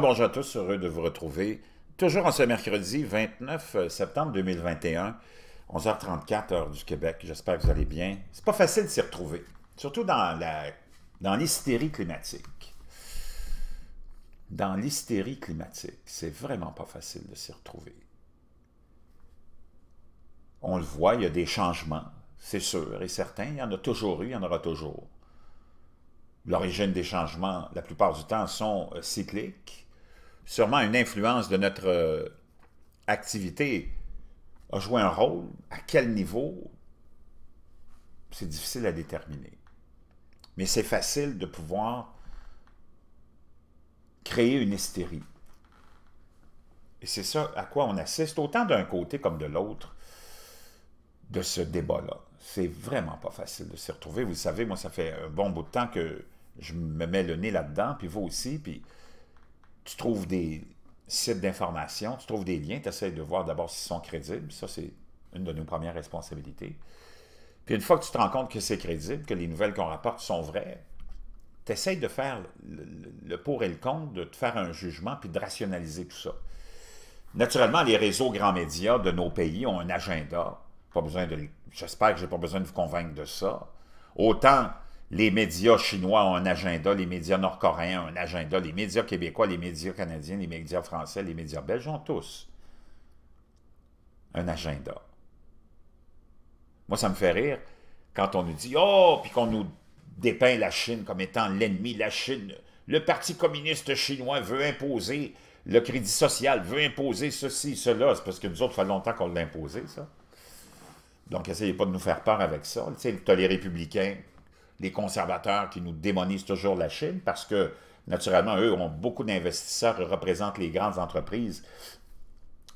Ah, bonjour à tous, heureux de vous retrouver. Toujours en ce mercredi 29 euh, septembre 2021, 11h34, heure du Québec. J'espère que vous allez bien. C'est pas facile de s'y retrouver, surtout dans la dans l'hystérie climatique. Dans l'hystérie climatique, c'est vraiment pas facile de s'y retrouver. On le voit, il y a des changements, c'est sûr et certain. Il y en a toujours eu, il y en aura toujours. L'origine des changements, la plupart du temps, sont euh, cycliques sûrement une influence de notre euh, activité a joué un rôle, à quel niveau, c'est difficile à déterminer. Mais c'est facile de pouvoir créer une hystérie. Et c'est ça à quoi on assiste, autant d'un côté comme de l'autre, de ce débat-là. C'est vraiment pas facile de s'y retrouver. Vous savez, moi, ça fait un bon bout de temps que je me mets le nez là-dedans, puis vous aussi, puis tu trouves des sites d'information, tu trouves des liens, tu essaies de voir d'abord s'ils sont crédibles. Ça, c'est une de nos premières responsabilités. Puis une fois que tu te rends compte que c'est crédible, que les nouvelles qu'on rapporte sont vraies, tu essaies de faire le, pour et le contre, de te faire un jugement puis de rationaliser tout ça. Naturellement, les réseaux grands médias de nos pays ont un agenda. Pas besoin de. J'espère que je n'ai pas besoin de vous convaincre de ça. Autant les médias chinois ont un agenda, les médias nord-coréens ont un agenda, les médias québécois, les médias canadiens, les médias français, les médias belges ont tous un agenda. Moi, ça me fait rire quand on nous dit « Oh! » puis qu'on nous dépeint la Chine comme étant l'ennemi, la Chine. Le Parti communiste chinois veut imposer le crédit social, veut imposer ceci, cela. C'est parce que nous autres, ça fait longtemps qu'on l'a imposé, ça. Donc, essayez pas de nous faire peur avec ça. Tu sais, as les républicains, les conservateurs qui nous démonisent toujours la Chine parce que, naturellement, eux ont beaucoup d'investisseurs, représentent les grandes entreprises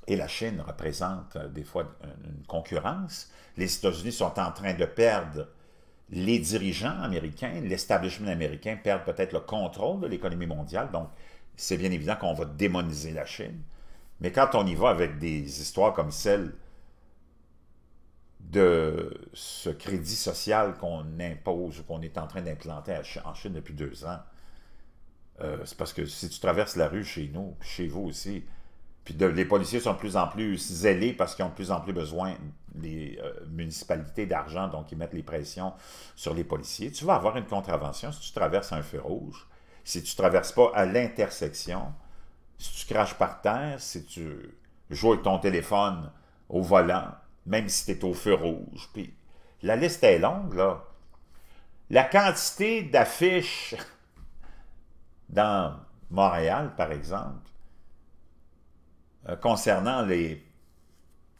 et la Chine représente euh, des fois une concurrence. Les États-Unis sont en train de perdre les dirigeants américains, l'establishment américain perd peut-être le contrôle de l'économie mondiale. Donc, c'est bien évident qu'on va démoniser la Chine. Mais quand on y va avec des histoires comme celle de ce crédit social qu'on impose ou qu'on est en train d'implanter en Chine depuis deux ans. Euh, c'est parce que si tu traverses la rue chez nous, chez vous aussi, puis les policiers sont de plus en plus zélés parce qu'ils ont de plus en plus besoin des euh, municipalités d'argent, donc ils mettent les pressions sur les policiers. Tu vas avoir une contravention si tu traverses un feu rouge, si tu ne traverses pas à l'intersection, si tu craches par terre, si tu joues avec ton téléphone au volant, même si tu es au feu rouge. Puis la liste est longue, là. La quantité d'affiches dans Montréal, par exemple, euh, concernant les,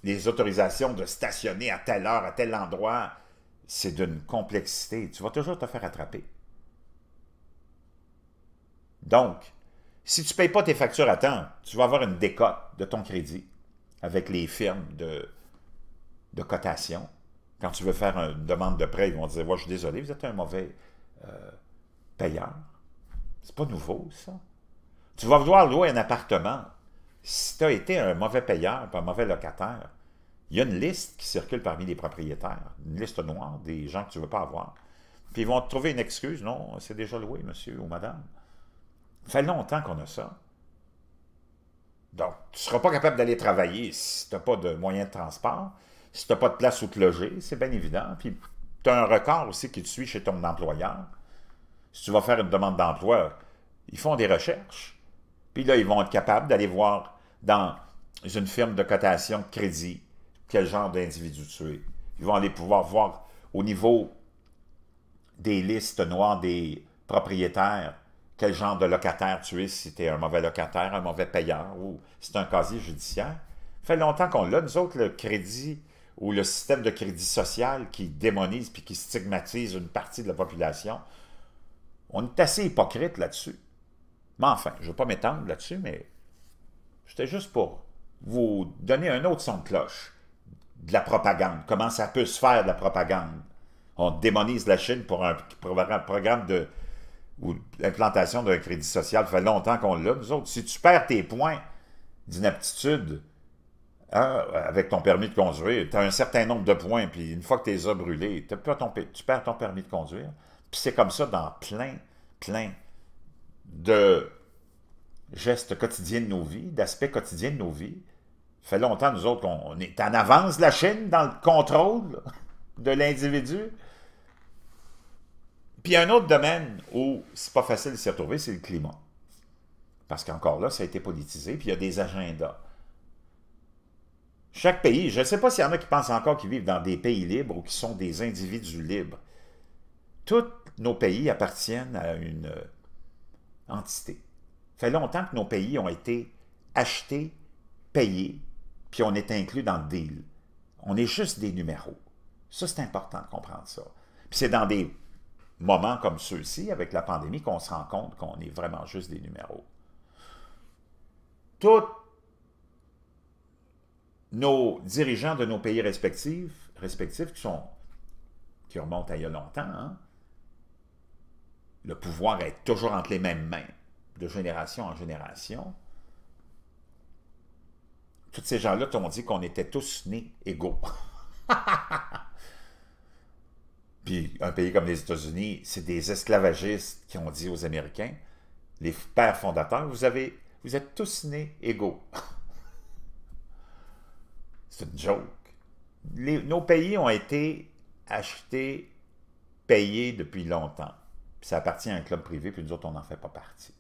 les autorisations de stationner à telle heure, à tel endroit, c'est d'une complexité. Tu vas toujours te faire attraper. Donc, si tu ne payes pas tes factures à temps, tu vas avoir une décote de ton crédit avec les firmes de, de cotation. Quand tu veux faire une demande de prêt, ils vont te dire Je suis désolé, vous êtes un mauvais euh, payeur. C'est pas nouveau, ça. Tu vas vouloir louer un appartement. Si tu as été un mauvais payeur, un mauvais locataire, il y a une liste qui circule parmi les propriétaires, une liste noire des gens que tu ne veux pas avoir. Puis ils vont te trouver une excuse. Non, c'est déjà loué, monsieur ou madame. Ça fait longtemps qu'on a ça. Donc, tu ne seras pas capable d'aller travailler si tu n'as pas de moyens de transport. Si tu n'as pas de place où te loger, c'est bien évident. Puis tu as un record aussi qui te suit chez ton employeur. Si tu vas faire une demande d'emploi, ils font des recherches. Puis là, ils vont être capables d'aller voir dans une firme de cotation crédit quel genre d'individu tu es. Ils vont aller pouvoir voir au niveau des listes noires des propriétaires quel genre de locataire tu es, si tu es un mauvais locataire, un mauvais payeur ou si tu un casier judiciaire. Ça fait longtemps qu'on l'a, nous autres, le crédit ou le système de crédit social qui démonise puis qui stigmatise une partie de la population. On est assez hypocrite là-dessus. Mais enfin, je ne veux pas m'étendre là-dessus, mais c'était juste pour vous donner un autre son de cloche de la propagande. Comment ça peut se faire de la propagande? On démonise la Chine pour un, programme de ou l'implantation d'un crédit social. Ça fait longtemps qu'on l'a. Nous autres, si tu perds tes points d'inaptitude, ah, avec ton permis de conduire, tu as un certain nombre de points, puis une fois que tu les as brûlés, tu perds ton permis de conduire. Puis c'est comme ça dans plein, plein de gestes quotidiens de nos vies, d'aspects quotidiens de nos vies. Ça fait longtemps, nous autres, qu'on est en avance de la Chine dans le contrôle de l'individu. Puis un autre domaine où c'est pas facile de s'y retrouver, c'est le climat. Parce qu'encore là, ça a été politisé, puis il y a des agendas. Chaque pays, je ne sais pas s'il y en a qui pensent encore qu'ils vivent dans des pays libres ou qui sont des individus libres. Tous nos pays appartiennent à une euh, entité. Ça fait longtemps que nos pays ont été achetés, payés, puis on est inclus dans le deal. On est juste des numéros. Ça, c'est important de comprendre ça. Puis c'est dans des moments comme ceux-ci, avec la pandémie, qu'on se rend compte qu'on est vraiment juste des numéros. Toutes nos dirigeants de nos pays respectifs, respectifs qui, sont, qui remontent à il y a longtemps, hein, le pouvoir est toujours entre les mêmes mains, de génération en génération. Tous ces gens-là t'ont dit qu'on était tous nés égaux. Puis un pays comme les États-Unis, c'est des esclavagistes qui ont dit aux Américains, les pères fondateurs, vous, avez, vous êtes tous nés égaux. C'est une joke. nos pays ont été achetés, payés depuis longtemps. ça appartient à un club privé, puis nous autres, on n'en fait pas partie.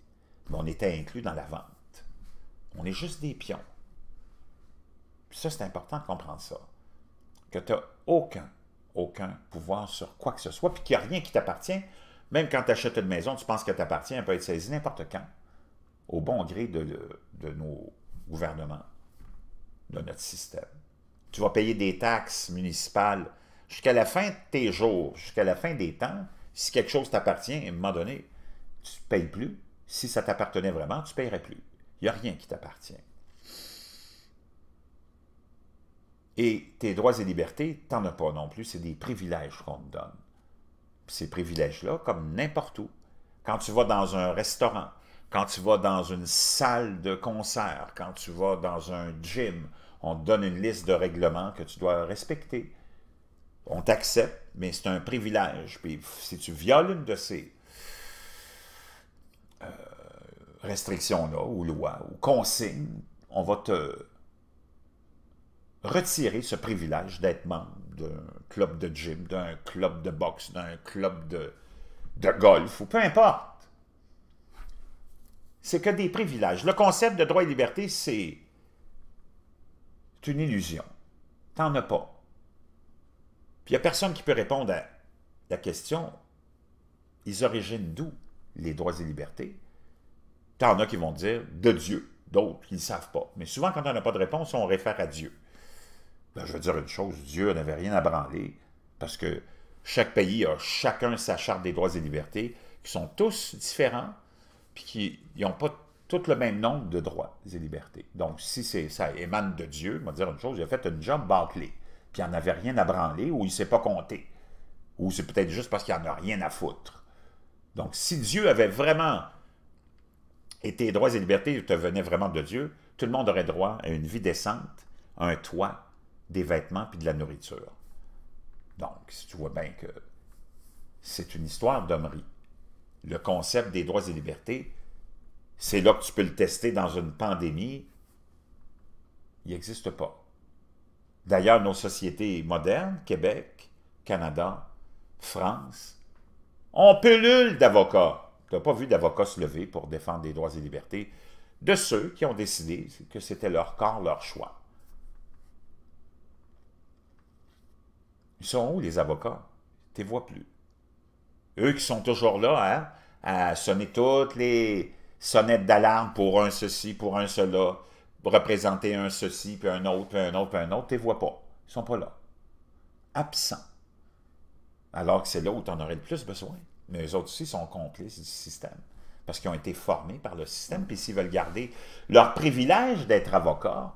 Mais on était inclus dans la vente. On est juste des pions. ça, c'est important de comprendre ça. Que tu n'as aucun, aucun pouvoir sur quoi que ce soit, puis qu'il n'y a rien qui t'appartient. Même quand tu achètes une maison, tu penses qu'elle t'appartient, elle peut être saisie n'importe quand, au bon gré de nos gouvernements, de notre système tu vas payer des taxes municipales jusqu'à la fin de tes jours, jusqu'à la fin des temps, si quelque chose t'appartient, à un moment donné, tu ne payes plus. Si ça t'appartenait vraiment, tu ne paierais plus. Il n'y a rien qui t'appartient. Et tes droits et libertés, tu n'en as pas non plus. C'est des privilèges qu'on te donne. ces privilèges-là, comme n'importe où, quand tu vas dans un restaurant, quand tu vas dans une salle de concert, quand tu vas dans un gym, on te donne une liste de règlements que tu dois respecter. On t'accepte, mais c'est un privilège. Puis si tu violes une de ces euh, restrictions-là, ou lois, ou consignes, on va te retirer ce privilège d'être membre d'un club de gym, d'un club de boxe, d'un club de, de golf, ou peu importe. C'est que des privilèges. Le concept de droit et liberté, c'est une illusion. T'en as pas. Puis il n'y a personne qui peut répondre à la question ils originent d'où les droits et libertés T'en as qui vont dire de Dieu, d'autres qui ne savent pas. Mais souvent, quand on n'a pas de réponse, on réfère à Dieu. Ben, je veux dire une chose Dieu n'avait rien à branler parce que chaque pays a chacun sa charte des droits et libertés qui sont tous différents puis qui n'ont pas tout le même nombre de droits et libertés. Donc, si ça émane de Dieu, on va dire une chose, il a fait une job bâclée, puis il n'en avait rien à branler, ou il ne s'est pas compté, ou c'est peut-être juste parce qu'il n'en a rien à foutre. Donc, si Dieu avait vraiment été droits et libertés, te venait vraiment de Dieu, tout le monde aurait droit à une vie décente, un toit, des vêtements, puis de la nourriture. Donc, si tu vois bien que c'est une histoire d'hommerie. Le concept des droits et libertés, c'est là que tu peux le tester dans une pandémie, il n'existe pas. D'ailleurs, nos sociétés modernes, Québec, Canada, France, ont pullule d'avocats. Tu n'as pas vu d'avocats se lever pour défendre les droits et libertés de ceux qui ont décidé que c'était leur corps, leur choix. Ils sont où les avocats? Tu les vois plus. Eux qui sont toujours là hein, à sonner toutes les, sonnette d'alarme pour un ceci, pour un cela, représenter un ceci, puis un autre, puis un autre, puis un autre, tu ne vois pas. Ils ne sont pas là. Absents. Alors que c'est là où tu en aurais le plus besoin. Mais eux autres aussi sont complices du système. Parce qu'ils ont été formés par le système, puis s'ils veulent garder leur privilège d'être avocats,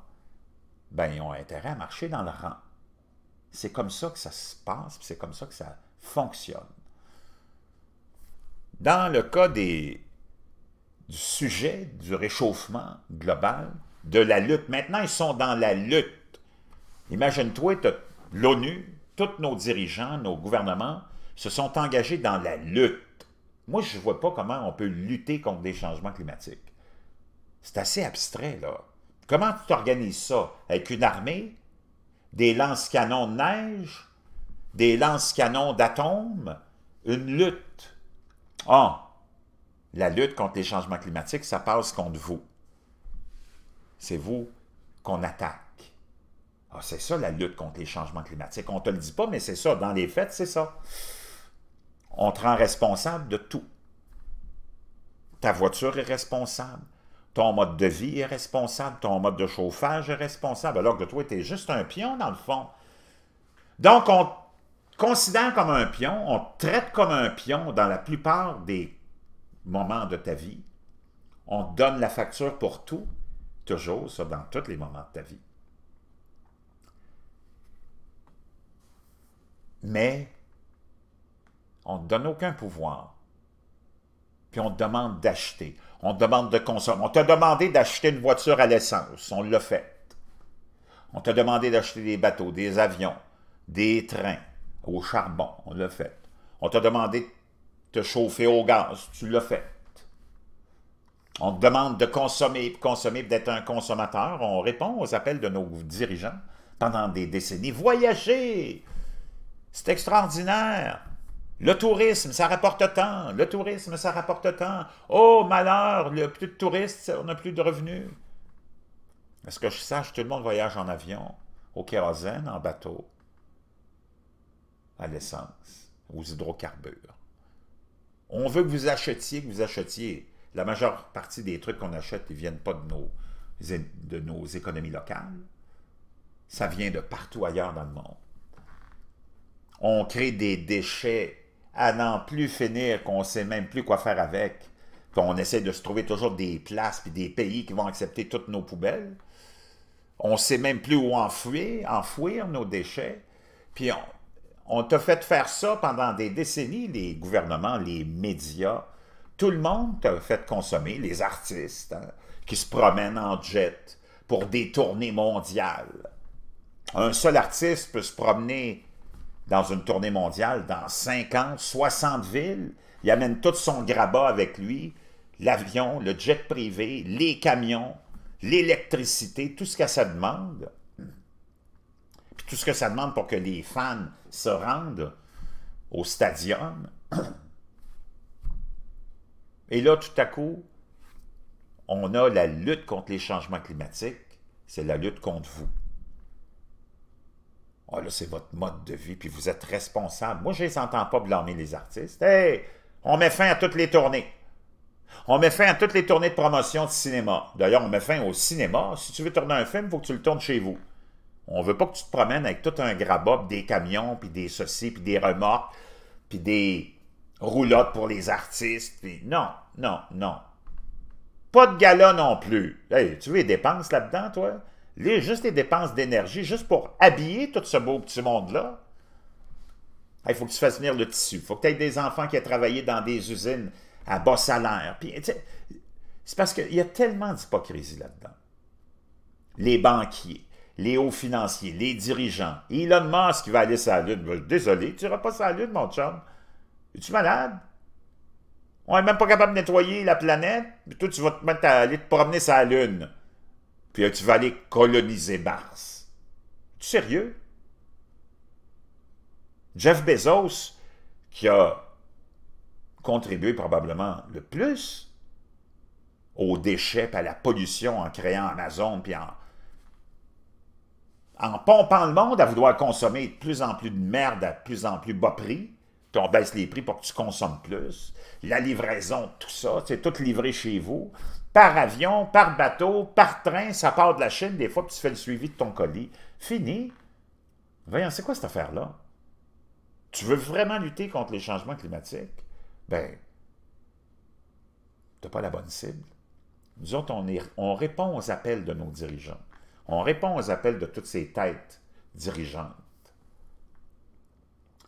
ben ils ont intérêt à marcher dans le rang. C'est comme ça que ça se passe, puis c'est comme ça que ça fonctionne. Dans le cas des du sujet du réchauffement global, de la lutte. Maintenant, ils sont dans la lutte. Imagine-toi, l'ONU, tous nos dirigeants, nos gouvernements se sont engagés dans la lutte. Moi, je ne vois pas comment on peut lutter contre des changements climatiques. C'est assez abstrait, là. Comment tu t'organises ça? Avec une armée, des lance-canons de neige, des lance-canons d'atomes, une lutte. Ah, la lutte contre les changements climatiques, ça passe contre vous. C'est vous qu'on attaque. Ah, c'est ça la lutte contre les changements climatiques. On ne te le dit pas, mais c'est ça. Dans les faits, c'est ça. On te rend responsable de tout. Ta voiture est responsable. Ton mode de vie est responsable. Ton mode de chauffage est responsable. Alors que toi, tu es juste un pion, dans le fond. Donc, on te considère comme un pion. On te traite comme un pion dans la plupart des moment de ta vie. On donne la facture pour tout, toujours, ça, dans tous les moments de ta vie. Mais on ne te donne aucun pouvoir. Puis on te demande d'acheter. On te demande de consommer. On t'a demandé d'acheter une voiture à l'essence. On l'a fait. On t'a demandé d'acheter des bateaux, des avions, des trains au charbon. On l'a fait. On t'a demandé de te chauffer au gaz, tu l'as fait. On te demande de consommer, consommer, d'être un consommateur. On répond aux appels de nos dirigeants pendant des décennies. Voyager, c'est extraordinaire. Le tourisme, ça rapporte tant. Le tourisme, ça rapporte tant. Oh, malheur, le plus de touristes, on n'a plus de revenus. Est-ce que je sache, tout le monde voyage en avion, au kérosène, en bateau, à l'essence, aux hydrocarbures. On veut que vous achetiez, que vous achetiez. La majeure partie des trucs qu'on achète ne viennent pas de nos, de nos économies locales. Ça vient de partout ailleurs dans le monde. On crée des déchets à n'en plus finir, qu'on ne sait même plus quoi faire avec, qu'on essaie de se trouver toujours des places puis des pays qui vont accepter toutes nos poubelles. On ne sait même plus où enfouir, enfouir nos déchets. Puis on, on t'a fait faire ça pendant des décennies, les gouvernements, les médias. Tout le monde t'a fait consommer, les artistes hein, qui se promènent en jet pour des tournées mondiales. Un seul artiste peut se promener dans une tournée mondiale dans 50, 60 villes. Il amène tout son grabat avec lui, l'avion, le jet privé, les camions, l'électricité, tout ce que sa demande tout ce que ça demande pour que les fans se rendent au stadium. Et là, tout à coup, on a la lutte contre les changements climatiques, c'est la lutte contre vous. Oh là, c'est votre mode de vie, puis vous êtes responsable. Moi, je ne les entends pas blâmer les artistes. Hey, on met fin à toutes les tournées. On met fin à toutes les tournées de promotion de cinéma. D'ailleurs, on met fin au cinéma. Si tu veux tourner un film, il faut que tu le tournes chez vous. On veut pas que tu te promènes avec tout un up des camions, puis des saucisses, puis des remorques, puis des roulottes pour les artistes. non, non, non. Pas de gala non plus. tu veux les dépenses là-dedans, toi? Les, juste les dépenses d'énergie, juste pour habiller tout ce beau petit monde-là. Il faut que tu fasses venir le tissu. Il faut que tu aies des enfants qui aient travaillé dans des usines à bas salaire. C'est parce qu'il y a tellement d'hypocrisie là-dedans. Les banquiers, les hauts financiers, les dirigeants. Elon Musk qui va aller sur la Lune. Ben, désolé, tu n'iras pas sur la Lune, mon chum. Es-tu malade? On n'est même pas capable de nettoyer la planète. Puis toi, tu vas te mettre à aller te promener sur la Lune. Puis tu vas aller coloniser Mars. Es-tu sérieux? Jeff Bezos, qui a contribué probablement le plus aux déchets, à la pollution en créant Amazon, puis en en pompant le monde à vouloir consommer de plus en plus de merde à plus en plus bas prix, puis on baisse les prix pour que tu consommes plus, la livraison, tout ça, c'est tout livré chez vous, par avion, par bateau, par train, ça part de la Chine des fois, puis tu fais le suivi de ton colis. Fini. Voyons, c'est quoi cette affaire-là? Tu veux vraiment lutter contre les changements climatiques? Ben, n'as pas la bonne cible. Nous autres, on répond aux appels de nos dirigeants. On répond aux appels de toutes ces têtes dirigeantes.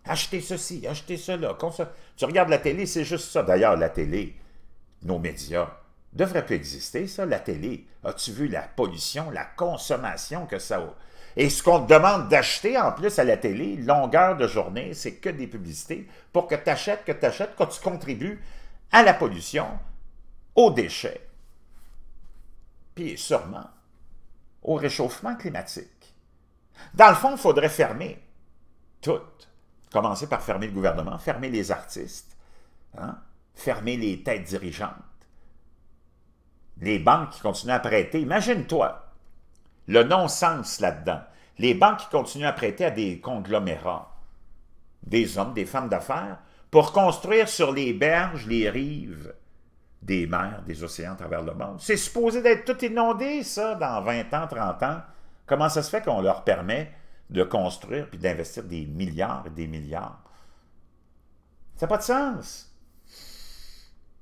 Achetez ceci, achetez cela. Tu regardes la télé, c'est juste ça. D'ailleurs, la télé, nos médias, devraient plus exister, ça, la télé. As-tu vu la pollution, la consommation que ça a? Et ce qu'on te demande d'acheter en plus à la télé, longueur de journée, c'est que des publicités pour que tu achètes, que tu achètes, que tu contribues à la pollution, aux déchets. Puis sûrement, au réchauffement climatique. Dans le fond, il faudrait fermer toutes. Commencer par fermer le gouvernement, fermer les artistes, hein, fermer les têtes dirigeantes, les banques qui continuent à prêter. Imagine-toi le non-sens là-dedans. Les banques qui continuent à prêter à des conglomérats, des hommes, des femmes d'affaires, pour construire sur les berges, les rives, des mers, des océans à travers le monde. C'est supposé d'être tout inondé, ça, dans 20 ans, 30 ans. Comment ça se fait qu'on leur permet de construire puis d'investir des milliards et des milliards? Ça n'a pas de sens.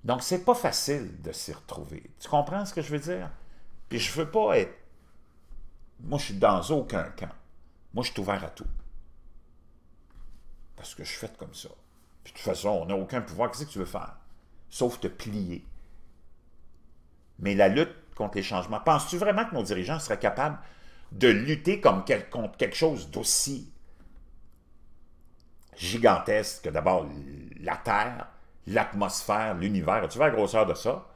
Donc, c'est pas facile de s'y retrouver. Tu comprends ce que je veux dire? Puis je veux pas être... Moi, je suis dans aucun camp. Moi, je suis ouvert à tout. Parce que je suis fait comme ça. Puis de toute façon, on n'a aucun pouvoir. Qu'est-ce que tu veux faire? sauf te plier. Mais la lutte contre les changements, penses-tu vraiment que nos dirigeants seraient capables de lutter comme contre quelque chose d'aussi gigantesque que d'abord la Terre, l'atmosphère, l'univers? Tu vois la grosseur de ça?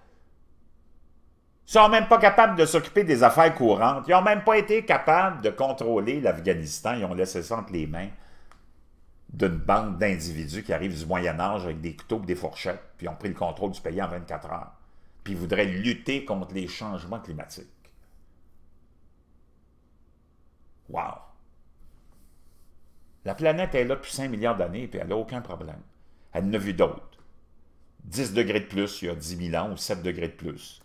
Ils sont même pas capables de s'occuper des affaires courantes. Ils n'ont même pas été capables de contrôler l'Afghanistan. Ils ont laissé ça entre les mains d'une bande d'individus qui arrivent du Moyen Âge avec des couteaux des fourchettes, puis ont pris le contrôle du pays en 24 heures, puis voudraient lutter contre les changements climatiques. Wow! La planète est là depuis 5 milliards d'années, puis elle n'a aucun problème. Elle n'a vu d'autres. 10 degrés de plus il y a 10 000 ans, ou 7 degrés de plus.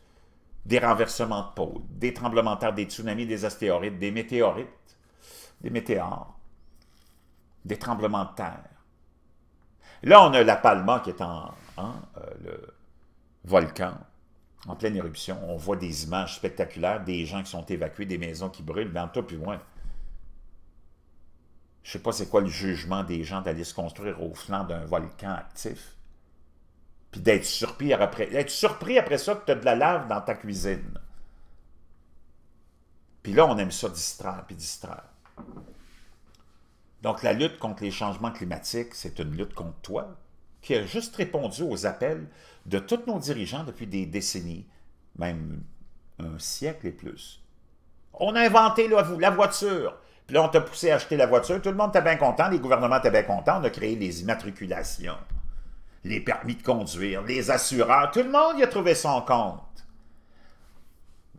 Des renversements de pôles, des tremblements de terre, des tsunamis, des astéroïdes, des météorites, des météores des tremblements de terre. Là, on a la Palma qui est en, hein, euh, le volcan, en pleine éruption. On voit des images spectaculaires, des gens qui sont évacués, des maisons qui brûlent, dans tout plus loin. Je ne sais pas c'est quoi le jugement des gens d'aller se construire au flanc d'un volcan actif, puis d'être surpris après, être surpris après ça que tu as de la lave dans ta cuisine. Puis là, on aime ça distraire, puis distraire. Donc, la lutte contre les changements climatiques, c'est une lutte contre toi, qui a juste répondu aux appels de tous nos dirigeants depuis des décennies, même un siècle et plus. On a inventé la, voiture. Puis on t'a poussé à acheter la voiture. Tout le monde était bien content, les gouvernements étaient bien contents. On a créé les immatriculations, les permis de conduire, les assureurs. Tout le monde y a trouvé son compte.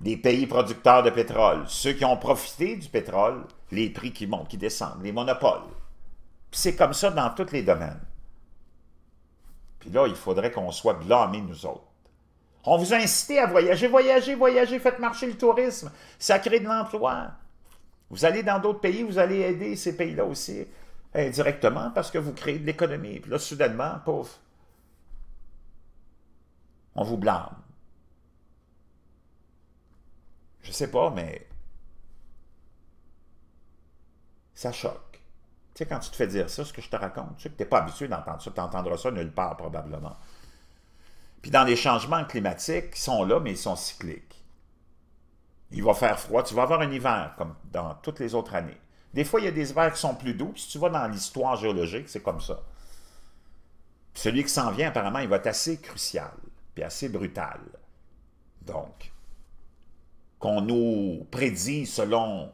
Les pays producteurs de pétrole, ceux qui ont profité du pétrole, les prix qui montent, qui descendent, les monopoles. C'est comme ça dans tous les domaines. Puis là, il faudrait qu'on soit blâmés, nous autres. On vous a incité à voyager, voyager, voyager, faites marcher le tourisme, ça crée de l'emploi. Vous allez dans d'autres pays, vous allez aider ces pays-là aussi, indirectement, parce que vous créez de l'économie. Puis là, soudainement, pouf! on vous blâme. Je sais pas, mais ça choque. Tu sais, quand tu te fais dire ça, ce que je te raconte, tu sais que tu n'es pas habitué d'entendre ça, tu entendras ça nulle part probablement. Puis dans les changements climatiques, ils sont là, mais ils sont cycliques. Il va faire froid, tu vas avoir un hiver, comme dans toutes les autres années. Des fois, il y a des hivers qui sont plus doux, si tu vas dans l'histoire géologique, c'est comme ça. celui qui s'en vient, apparemment, il va être assez crucial, puis assez brutal. Donc, qu'on nous prédit selon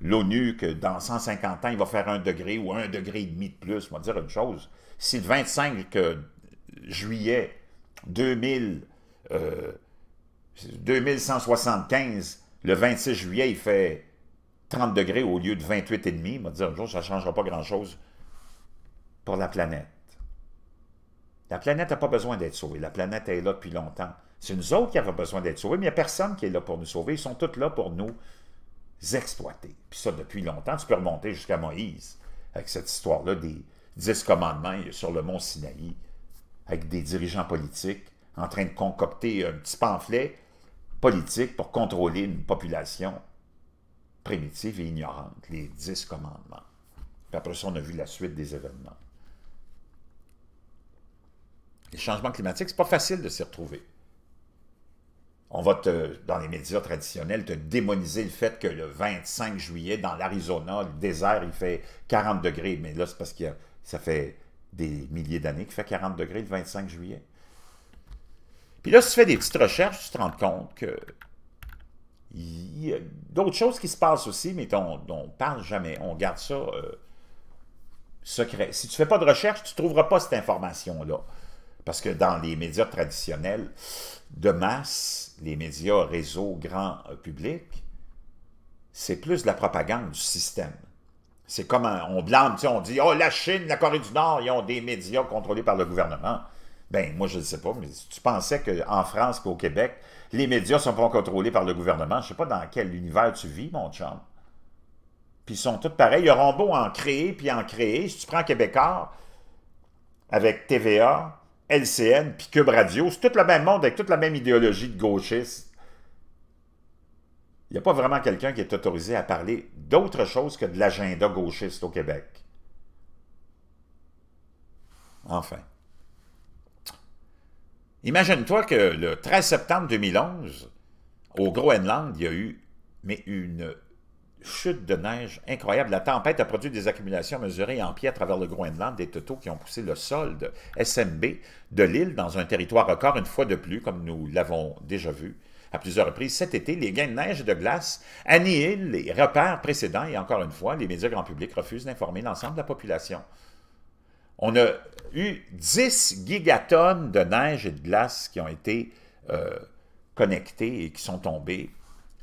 l'ONU que dans 150 ans, il va faire un degré ou un degré et demi de plus. Moi dire une chose. Si le 25 juillet 2000, 2175, euh, le 26 juillet, il fait 30 degrés au lieu de 28,5, on va dire une chose, ça ne changera pas grand-chose pour la planète. La planète n'a pas besoin d'être sauvée. La planète est là depuis longtemps. C'est nous autres qui avons besoin d'être sauvés, mais il n'y a personne qui est là pour nous sauver. Ils sont tous là pour nous exploiter. Puis ça, depuis longtemps, tu peux remonter jusqu'à Moïse, avec cette histoire-là des dix commandements sur le mont Sinaï, avec des dirigeants politiques en train de concocter un petit pamphlet politique pour contrôler une population primitive et ignorante, les dix commandements. Puis après ça, on a vu la suite des événements. Les changements climatiques, c'est pas facile de s'y retrouver on va te, dans les médias traditionnels, te démoniser le fait que le 25 juillet, dans l'Arizona, le désert, il fait 40 degrés. Mais là, c'est parce que ça fait des milliers d'années qu'il fait 40 degrés le 25 juillet. Puis là, si tu fais des petites recherches, tu te rends compte que il y a d'autres choses qui se passent aussi, mais on ne parle jamais. On garde ça euh, secret. Si tu ne fais pas de recherche, tu ne trouveras pas cette information-là. Parce que dans les médias traditionnels, de masse, les médias, réseaux, grand euh, public, c'est plus de la propagande du système. C'est comme on blâme, on dit « Oh, la Chine, la Corée du Nord, ils ont des médias contrôlés par le gouvernement. » Ben, moi, je ne sais pas, mais si tu pensais qu'en France qu'au Québec, les médias ne sont pas contrôlés par le gouvernement, je ne sais pas dans quel univers tu vis, mon chum. Puis ils sont tous pareils. Ils auront beau en créer, puis en créer. Si tu prends Québécois, avec TVA, LCN puis Cube Radio. C'est tout le même monde avec toute la même idéologie de gauchiste. Il n'y a pas vraiment quelqu'un qui est autorisé à parler d'autre chose que de l'agenda gauchiste au Québec. Enfin. Imagine-toi que le 13 septembre 2011, au Groenland, il y a eu mais une chute de neige incroyable. La tempête a produit des accumulations mesurées en pied à travers le Groenland, des totaux qui ont poussé le solde SMB de l'île dans un territoire record une fois de plus, comme nous l'avons déjà vu à plusieurs reprises cet été, les gains de neige et de glace annihilent les repères précédents et encore une fois, les médias grand public refusent d'informer l'ensemble de la population. On a eu 10 gigatonnes de neige et de glace qui ont été euh, connectées et qui sont tombées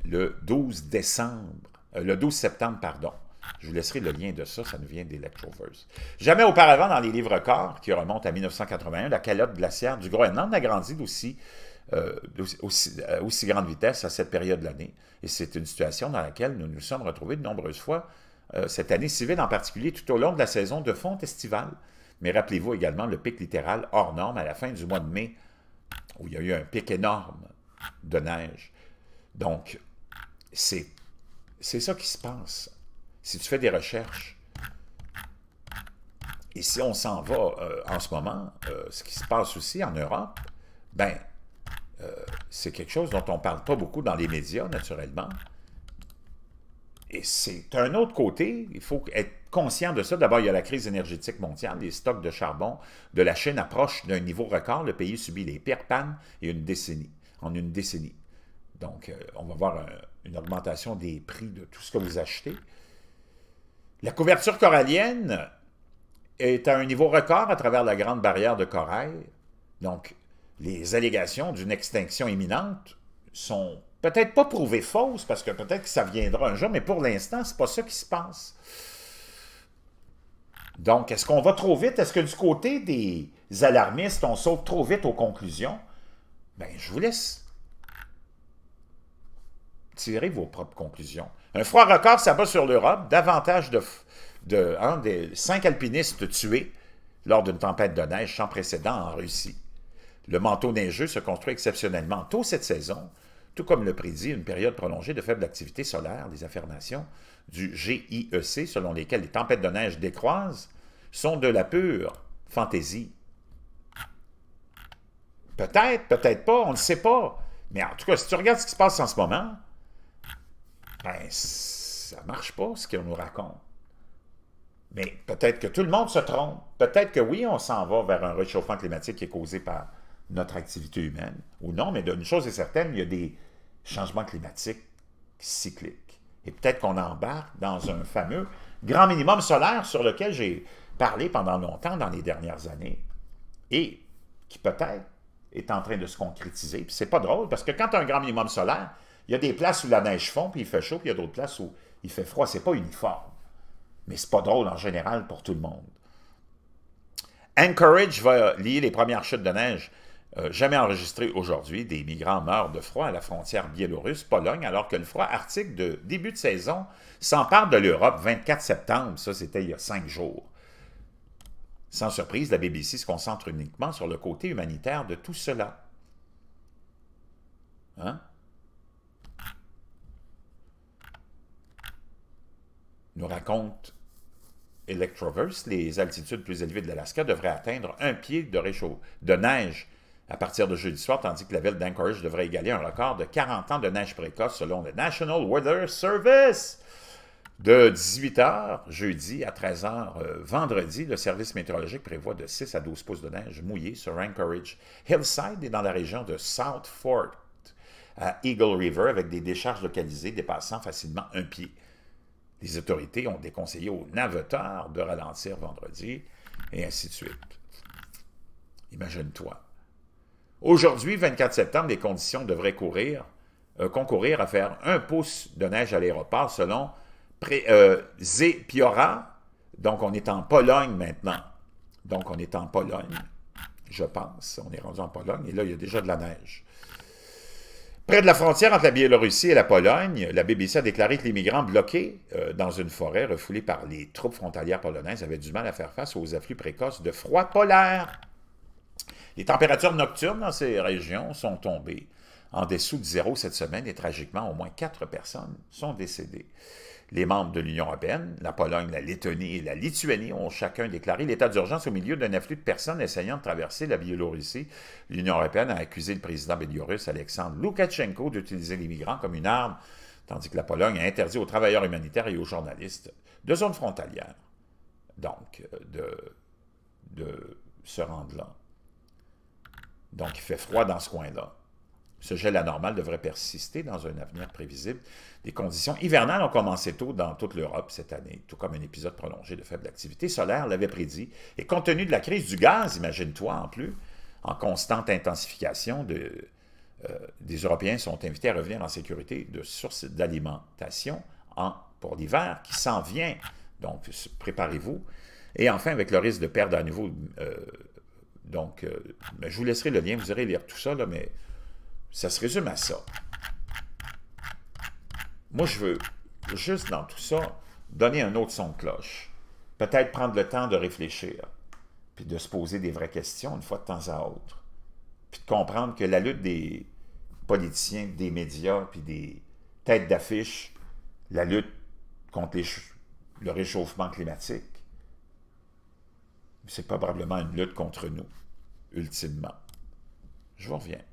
le 12 décembre euh, le 12 septembre, pardon. Je vous laisserai le lien de ça, ça nous vient des lectrovers. Jamais auparavant, dans les livres corps, qui remontent à 1981, la calotte glaciaire du Groenland a grandi d'aussi euh, aussi, euh, aussi, grande vitesse à cette période de l'année. Et c'est une situation dans laquelle nous nous sommes retrouvés de nombreuses fois, cette année civile en particulier, tout au long de la saison de fonte estivale. Mais rappelez-vous également le pic littéral hors norme à la fin du mois de mai, où il y a eu un pic énorme de neige. Donc, c'est c'est ça qui se passe. Si tu fais des recherches, et si on s'en va euh, en ce moment, euh, ce qui se passe aussi en Europe, ben, euh, c'est quelque chose dont on ne parle pas beaucoup dans les médias, naturellement. Et c'est un autre côté, il faut être conscient de ça. D'abord, il y a la crise énergétique mondiale, les stocks de charbon de la Chine approchent d'un niveau record, le pays subit les pires pannes et une décennie, en une décennie. Donc, on va voir une augmentation des prix de tout ce que vous achetez. La couverture corallienne est à un niveau record à travers la grande barrière de corail. Donc, les allégations d'une extinction imminente sont peut-être pas prouvées fausses, parce que peut-être que ça viendra un jour, mais pour l'instant, ce n'est pas ça qui se passe. Donc, est-ce qu'on va trop vite? Est-ce que du côté des alarmistes, on saute trop vite aux conclusions? Ben, je vous laisse tirez vos propres conclusions. Un froid record s'abat sur l'Europe, davantage de, de des cinq alpinistes tués lors d'une tempête de neige sans précédent en Russie. Le manteau neigeux se construit exceptionnellement tôt cette saison, tout comme le prédit une période prolongée de faible activité solaire, les affirmations du GIEC, selon lesquelles les tempêtes de neige décroisent, sont de la pure fantaisie. Peut-être, peut-être pas, on ne sait pas. Mais en tout cas, si tu regardes ce qui se passe en ce moment, ben, ça marche pas ce qu'on nous raconte. Mais peut-être que tout le monde se trompe. Peut-être que oui, on s'en va vers un réchauffement climatique qui est causé par notre activité humaine, ou non, mais d'une chose est certaine, il y a des changements climatiques cycliques. Et peut-être qu'on embarque dans un fameux grand minimum solaire sur lequel j'ai parlé pendant longtemps dans les dernières années, et qui peut-être est en train de se concrétiser. Puis c'est pas drôle, parce que quand un grand minimum solaire, il y a des places où la neige fond, puis il fait chaud, puis il y a d'autres places où il fait froid. C'est pas uniforme. Mais c'est pas drôle en général pour tout le monde. Anchorage va lier les premières chutes de neige euh, jamais enregistrées aujourd'hui. Des migrants meurent de froid à la frontière biélorusse-Pologne, alors que le froid arctique de début de saison s'empare de l'Europe 24 septembre. Ça, c'était il y a cinq jours. Sans surprise, la BBC se concentre uniquement sur le côté humanitaire de tout cela. Hein? nous raconte Electroverse, les altitudes plus élevées de l'Alaska devraient atteindre un pied de, de neige à partir de jeudi soir, tandis que la ville d'Anchorage devrait égaler un record de 40 ans de neige précoce selon le National Weather Service. De 18h jeudi à 13h euh, vendredi, le service météorologique prévoit de 6 à 12 pouces de neige mouillée sur Anchorage Hillside et dans la région de South Fork à Eagle River avec des décharges localisées dépassant facilement un pied. Les autorités ont déconseillé aux navetteurs de ralentir vendredi, et ainsi de suite. Imagine-toi. Aujourd'hui, 24 septembre, les conditions devraient courir, euh, concourir à faire un pouce de neige à l'aéroport selon euh, Zepiora. Donc, on est en Pologne maintenant. Donc, on est en Pologne, je pense. On est rendu en Pologne et là, il y a déjà de la neige. Près de la frontière entre la Biélorussie et la Pologne, la BBC a déclaré que les migrants bloqués euh, dans une forêt refoulée par les troupes frontalières polonaises avaient du mal à faire face aux afflux précoces de froid polaire. Les températures nocturnes dans ces régions sont tombées en dessous de zéro cette semaine et tragiquement, au moins quatre personnes sont décédées. Les membres de l'Union européenne, la Pologne, la Lettonie et la Lituanie ont chacun déclaré l'état d'urgence au milieu d'un afflux de personnes essayant de traverser la Biélorussie. L'Union européenne a accusé le président biélorusse Alexandre Loukachenko d'utiliser les migrants comme une arme, tandis que la Pologne a interdit aux travailleurs humanitaires et aux journalistes de zone frontalière donc, de se rendre là. Donc, il fait froid dans ce coin-là. Ce gel anormal devrait persister dans un avenir prévisible. Des conditions hivernales ont commencé tôt dans toute l'Europe cette année, tout comme un épisode prolongé de faible activité solaire l'avait prédit. Et compte tenu de la crise du gaz, imagine-toi en plus, en constante intensification, euh, des Européens sont invités à revenir en sécurité de sources d'alimentation pour l'hiver qui s'en vient. Donc, préparez-vous. Et enfin, avec le risque de perdre à nouveau... Euh, donc, euh, je vous laisserai le lien, vous irez lire tout ça, là, mais ça se résume à ça. Moi, je veux, juste dans tout ça, donner un autre son de cloche. Peut-être prendre le temps de réfléchir, puis de se poser des vraies questions une fois de temps à autre. Puis de comprendre que la lutte des politiciens, des médias, puis des têtes d'affiche, la lutte contre le réchauffement climatique, c'est probablement une lutte contre nous, ultimement. Je vous reviens.